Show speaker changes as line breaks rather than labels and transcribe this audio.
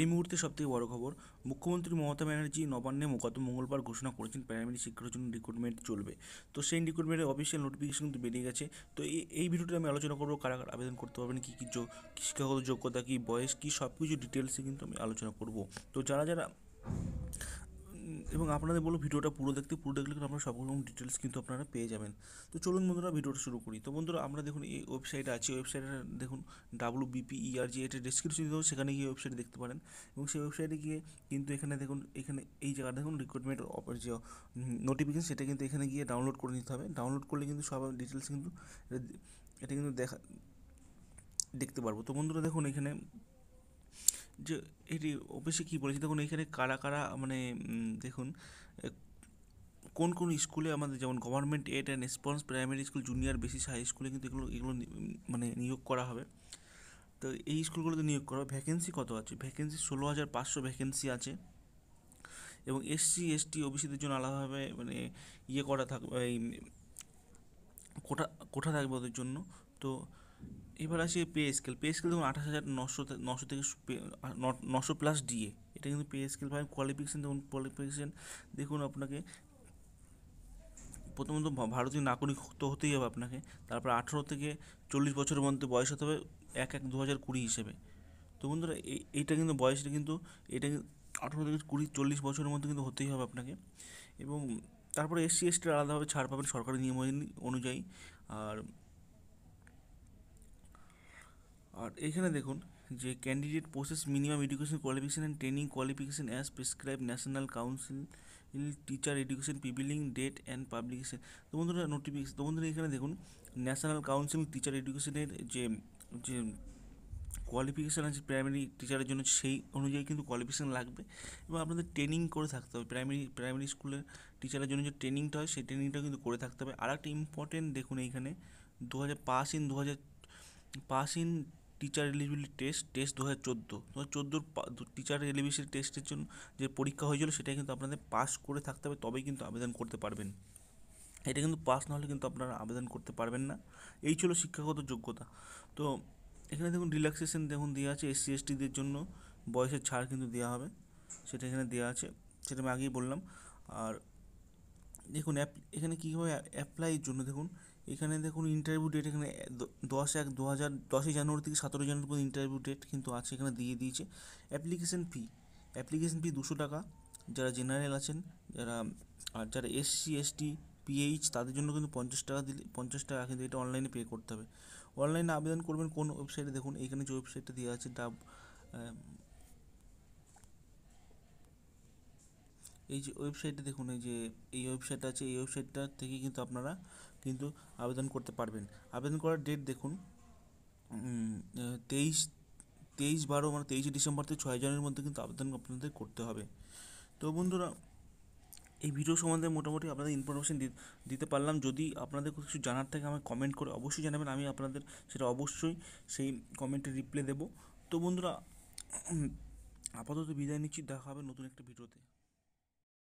এই মুহূর্তে সবথেকে বড় খবর মুখ্যমন্ত্রী মমতা ব্যানার্জি নবান্নে গত মঙ্গলবার ঘোষণা করেছেন প্রাইমারি শিক্ষার জন্য রিক্রুটমেন্ট চলবে তো সেই রিক্রুটমেন্টের অফিসিয়াল নোটিফিকেশন কিন্তু বেরিয়ে গেছে তো এই ভিডিওটি আমি আলোচনা করবো কারা কারা আবেদন করতে পারবেন কী কী শিক্ষাগত যোগ্যতা কী বয়স কী সব কিছু ডিটেলসে কিন্তু আমি আলোচনা করব তো যারা যারা এবং আপনাদের বলো ভিডিওটা পুরো দেখতে পুরো দেখলে কিন্তু আপনারা সবরকম রকম ডিটেলস কিন্তু আপনারা পেয়ে যাবেন তো চলুন বন্ধুরা ভিডিওটা শুরু করি তো বন্ধুরা আমরা দেখুন এই ওয়েবসাইট আছে ওয়েবসাইটে দেখুন ডাব্লু বিপিইআর যে এটা ডিসক্রিপশন দেবো সেখানে গিয়ে ওয়েবসাইট দেখতে পারেন এবং সেই ওয়েবসাইটে গিয়ে কিন্তু এখানে দেখুন এখানে এই জায়গাটা দেখুন রিক্রুটমেন্ট যে নোটিফিকেশন সেটা কিন্তু এখানে গিয়ে ডাউনলোড করে নিতে হবে ডাউনলোড করলে কিন্তু সব ডিটেলস কিন্তু এটা কিন্তু দেখা দেখতে পারবো তো বন্ধুরা দেখুন এখানে যে এটি অফিসে কী বলেছে দেখুন এখানে কারা কারা মানে দেখুন কোন কোন স্কুলে আমাদের যেমন government aid and response primary school junior basis high স্কুলে কিন্তু এগুলো এগুলো মানে নিয়োগ করা হবে তো এই স্কুলগুলোতে নিয়োগ করা হবে ভ্যাকেন্সি কত আছে ভ্যাকেন্সি ষোলো হাজার পাঁচশো ভ্যাকেন্সি আছে এবং এসসি এসটি ওবিসিদের জন্য আলাদাভাবে মানে ইয়ে করা থাকবে এই কোঠা কোঠা থাকবে ওদের জন্য তো এবার আসি পে স্কেল পে স্কেল দেখুন আঠাশ হাজার নশো নশো থেকে নশো প্লাস ডিএ এটা কিন্তু পে স্কেল পাবেন কোয়ালিফিকেশান দেখুন কোয়ালিফিকেশান দেখুন আপনাকে প্রথমত ভারতীয় নাগরিক তো হতেই হবে আপনাকে তারপর আঠেরো থেকে চল্লিশ বছরের মধ্যে বয়স হতে হবে এক এক দু হাজার কুড়ি হিসেবে তো বন্ধুরা এইটা কিন্তু বয়সটা কিন্তু এটা আঠেরো থেকে কুড়ি চল্লিশ বছরের মধ্যে কিন্তু হতেই হবে আপনাকে এবং তারপরে এসসি এসটির আলাদাভাবে ছাড় পাবেন সরকারি নিয়ম অনুযায়ী আর আর এখানে দেখুন যে candidate process minimum education qualification and training qualification as prescribe national council teacher education পিবিলিং ডেট অ্যান্ড পাবলিকেশন তো বন্ধুরা নোটিফিকেশন তো বন্ধুরা এখানে দেখুন ন্যাশনাল কাউন্সিল টিচার এডুকেশনের যে যে কোয়ালিফিকেশান আছে প্রাইমারি টিচারের জন্য সেই অনুযায়ী কিন্তু কোয়ালিফিকেশান লাগবে এবং আপনাদের ট্রেনিং করে থাকতে হবে প্রাইমারি প্রাইমারি স্কুলের টিচারের জন্য যে ট্রেনিংটা হয় সেই ট্রেনিংটা কিন্তু করে থাকতে হবে আর একটা ইম্পর্টেন্ট দেখুন এইখানে দু হাজার পাস ইন দু হাজার pass in teacher eligibility test test দু হাজার চোদ্দো দু হাজার চোদ্দোর টিচার এলিজিবিলিটি টেস্টের জন্য যে পরীক্ষা হয়েছিল সেটা কিন্তু আপনাদের পাস করে থাকতে হবে তবেই কিন্তু আবেদন করতে পারবেন এটা কিন্তু পাস না হলে কিন্তু আপনারা আবেদন করতে পারবেন না এই ছিল শিক্ষাগত যোগ্যতা তো এখানে দেখুন রিল্যাক্সেশন দেখুন দেওয়া আছে এসসি এসটিদের জন্য বয়সের ছাড় কিন্তু দেওয়া হবে সেটা এখানে দেওয়া আছে সেটা আমি আগেই বললাম আর দেখুন অ্যাপ এখানে কীভাবে অ্যাপ্লাইয়ের জন্য দেখুন এখানে দেখুন ইন্টারভিউ ডেট এখানে দশ এক দু হাজার দশই জানুয়ারি থেকে সতেরোই জানুয়ারি পর্যন্ত ইন্টারভিউ ডেট কিন্তু আছে এখানে দিয়ে দিয়েছে অ্যাপ্লিকেশন ফি অ্যাপ্লিকেশন ফি দুশো টাকা যারা জেনারেল আছেন যারা আর যারা এসসি এসটি পিএইচ তাদের জন্য কিন্তু পঞ্চাশ টাকা দিলে পঞ্চাশ টাকা কিন্তু এটা অনলাইনে পে করতে হবে অনলাইনে আবেদন করবেন কোন ওয়েবসাইটে দেখুন এখানে যে ওয়েবসাইটটা দেওয়া আছে ডাব এই যে ওয়েবসাইটে দেখুন এই যে এই ওয়েবসাইট আছে এই ওয়েবসাইটটা থেকে কিন্তু আপনারা কিন্তু আবেদন করতে পারবেন আবেদন করার ডেট দেখুন তেইশ তেইশ বারো মানে তেইশে ডিসেম্বর থেকে ছয় জনের মধ্যে কিন্তু আবেদন আপনাদের করতে হবে তো বন্ধুরা এই ভিডিও সম্বন্ধে মোটামুটি আপনাদের ইনফরমেশন দিতে পারলাম যদি আপনাদের কিছু জানার থাকে আমাকে কমেন্ট করে অবশ্যই জানাবেন আমি আপনাদের সেটা অবশ্যই সেই কমেন্টে রিপ্লাই দেবো তো বন্ধুরা আপাতত বিদায় নিচ্ছি দেখা হবে নতুন একটা ভিডিওতে